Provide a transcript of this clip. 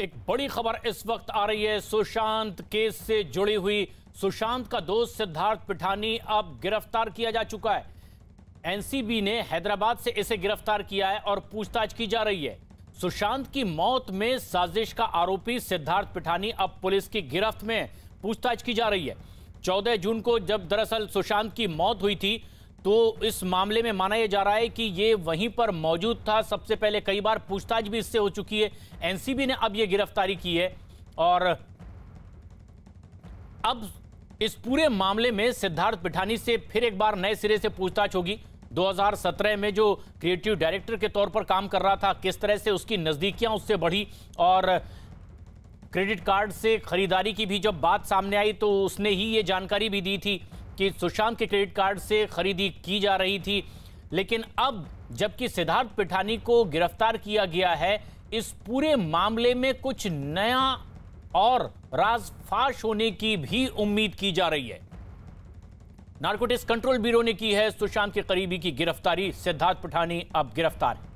एक बड़ी खबर इस वक्त आ रही है सुशांत केस से जुड़ी हुई सुशांत का दोस्त सिद्धार्थ पिठानी अब गिरफ्तार किया जा चुका है एनसीबी ने हैदराबाद से इसे गिरफ्तार किया है और पूछताछ की जा रही है सुशांत की मौत में साजिश का आरोपी सिद्धार्थ पिठानी अब पुलिस की गिरफ्त में पूछताछ की जा रही है 14 जून को जब दरअसल सुशांत की मौत हुई थी तो इस मामले में माना यह जा रहा है कि ये वहीं पर मौजूद था सबसे पहले कई बार पूछताछ भी इससे हो चुकी है एनसीबी ने अब यह गिरफ्तारी की है और अब इस पूरे मामले में सिद्धार्थ पिठानी से फिर एक बार नए सिरे से पूछताछ होगी 2017 में जो क्रिएटिव डायरेक्टर के तौर पर काम कर रहा था किस तरह से उसकी नज़दीकियां उससे बढ़ी और क्रेडिट कार्ड से खरीदारी की भी जब बात सामने आई तो उसने ही ये जानकारी भी दी थी कि सुशांत के क्रेडिट कार्ड से खरीदी की जा रही थी लेकिन अब जबकि सिद्धार्थ पिठानी को गिरफ्तार किया गया है इस पूरे मामले में कुछ नया और राज फाश होने की भी उम्मीद की जा रही है नार्कोटिक्स कंट्रोल ब्यूरो ने की है सुशांत के करीबी की गिरफ्तारी सिद्धार्थ पिठानी अब गिरफ्तार है